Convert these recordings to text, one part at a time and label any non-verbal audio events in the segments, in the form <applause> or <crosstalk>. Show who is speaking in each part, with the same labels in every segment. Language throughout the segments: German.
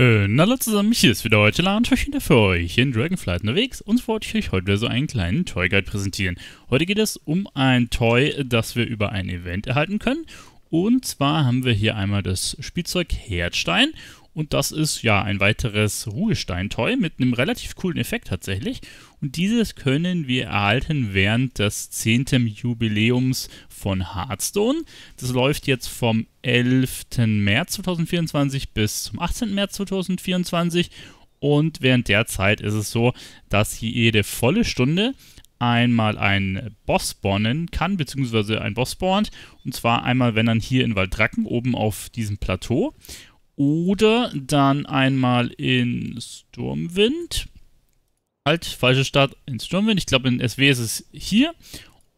Speaker 1: Äh, na hallo zusammen, hier ist wieder heute Lan euch wieder für euch in Dragonflight unterwegs und wollte ich euch heute wieder so einen kleinen Toy Guide präsentieren. Heute geht es um ein Toy, das wir über ein Event erhalten können und zwar haben wir hier einmal das Spielzeug Herzstein und das ist ja ein weiteres Ruhestein-Toy mit einem relativ coolen Effekt tatsächlich. Und dieses können wir erhalten während des 10. Jubiläums von Hearthstone. Das läuft jetzt vom 11. März 2024 bis zum 18. März 2024. Und während der Zeit ist es so, dass hier jede volle Stunde einmal ein Boss spawnen kann, beziehungsweise ein Boss spawnt. Und zwar einmal, wenn dann hier in Waldracken, oben auf diesem Plateau. Oder dann einmal in Sturmwind. Halt, falsche Start in Sturmwind. Ich glaube, in SW ist es hier.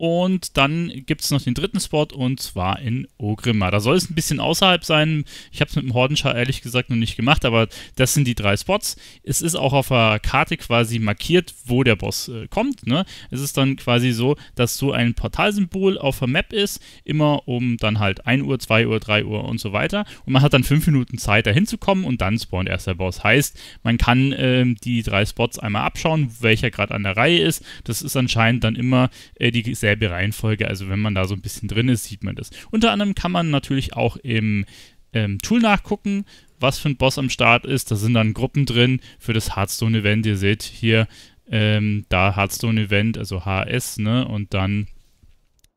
Speaker 1: Und dann gibt es noch den dritten Spot und zwar in Ogrimmar. Da soll es ein bisschen außerhalb sein. Ich habe es mit dem Hordenschar ehrlich gesagt noch nicht gemacht, aber das sind die drei Spots. Es ist auch auf der Karte quasi markiert, wo der Boss äh, kommt. Ne? Es ist dann quasi so, dass so ein Portalsymbol auf der Map ist, immer um dann halt 1 Uhr, 2 Uhr, 3 Uhr und so weiter. Und man hat dann 5 Minuten Zeit, da hinzukommen und dann spawnt erst der Boss. Heißt, man kann äh, die drei Spots einmal abschauen, welcher gerade an der Reihe ist. Das ist anscheinend dann immer äh, dieselbe dieselbe Reihenfolge. Also wenn man da so ein bisschen drin ist, sieht man das. Unter anderem kann man natürlich auch im ähm, Tool nachgucken, was für ein Boss am Start ist. Da sind dann Gruppen drin für das Hearthstone-Event. Ihr seht hier ähm, da Hearthstone-Event, also HS, ne? Und dann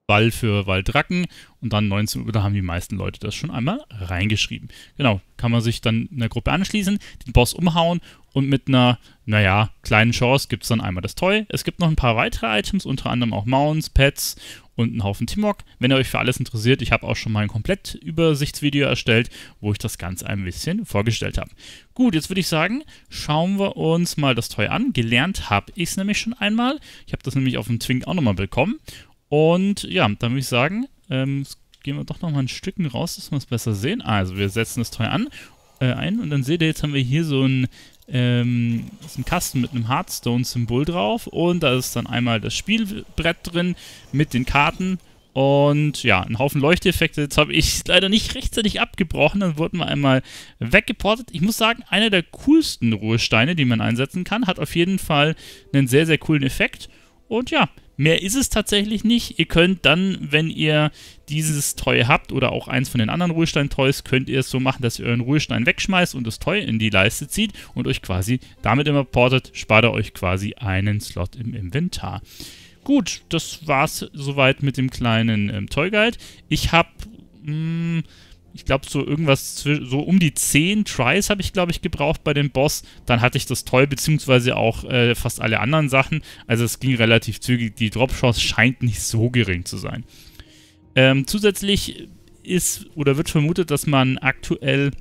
Speaker 1: Ball für Waldracken und dann 19 Uhr, da haben die meisten Leute das schon einmal reingeschrieben. Genau, kann man sich dann in der Gruppe anschließen, den Boss umhauen und mit einer, naja, kleinen Chance gibt es dann einmal das Toy. Es gibt noch ein paar weitere Items, unter anderem auch Mounts, Pets und einen Haufen Timok. Wenn ihr euch für alles interessiert, ich habe auch schon mal ein Komplettübersichtsvideo erstellt, wo ich das Ganze ein bisschen vorgestellt habe. Gut, jetzt würde ich sagen, schauen wir uns mal das Toy an. Gelernt habe ich es nämlich schon einmal. Ich habe das nämlich auf dem Twink auch nochmal bekommen. Und ja, dann würde ich sagen, ähm, gehen wir doch nochmal ein Stückchen raus, dass wir es besser sehen. Also wir setzen das Toy an, äh, ein und dann seht ihr, jetzt haben wir hier so einen, ähm, so einen Kasten mit einem Hearthstone-Symbol drauf und da ist dann einmal das Spielbrett drin mit den Karten und ja, ein Haufen Leuchteffekte. Jetzt habe ich <laughs> leider nicht rechtzeitig abgebrochen. Dann wurden wir einmal weggeportet. Ich muss sagen, einer der coolsten Ruhesteine, die man einsetzen kann, hat auf jeden Fall einen sehr, sehr coolen Effekt. Und ja, Mehr ist es tatsächlich nicht. Ihr könnt dann, wenn ihr dieses Toy habt oder auch eins von den anderen Ruhestein-Toys, könnt ihr es so machen, dass ihr euren Ruhestein wegschmeißt und das Toy in die Leiste zieht und euch quasi damit immer portet, spart ihr euch quasi einen Slot im Inventar. Gut, das war's soweit mit dem kleinen ähm, Toy Guide. Ich habe hm, ich glaube, so irgendwas, so um die 10 Tries habe ich, glaube ich, gebraucht bei dem Boss. Dann hatte ich das Toll, beziehungsweise auch äh, fast alle anderen Sachen. Also es ging relativ zügig. Die Drop-Chance scheint nicht so gering zu sein. Ähm, zusätzlich ist oder wird vermutet, dass man aktuell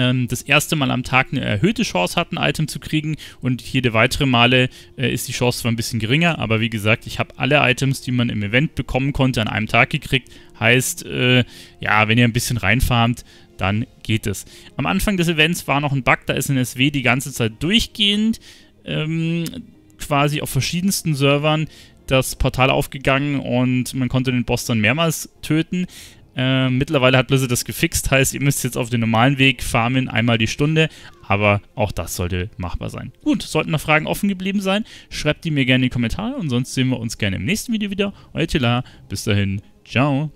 Speaker 1: ähm, das erste Mal am Tag eine erhöhte Chance hat, ein Item zu kriegen und jede weitere Male äh, ist die Chance zwar ein bisschen geringer, aber wie gesagt, ich habe alle Items, die man im Event bekommen konnte, an einem Tag gekriegt. Heißt, äh, ja, wenn ihr ein bisschen reinfarmt, dann geht es. Am Anfang des Events war noch ein Bug, da ist ein SW die ganze Zeit durchgehend ähm, quasi auf verschiedensten Servern das Portal aufgegangen und man konnte den Boss dann mehrmals töten. Ähm, mittlerweile hat Blizzard das gefixt, heißt, ihr müsst jetzt auf den normalen Weg farmen, einmal die Stunde. Aber auch das sollte machbar sein. Gut, sollten noch Fragen offen geblieben sein, schreibt die mir gerne in die Kommentare und sonst sehen wir uns gerne im nächsten Video wieder. Euer Tila, bis dahin, ciao.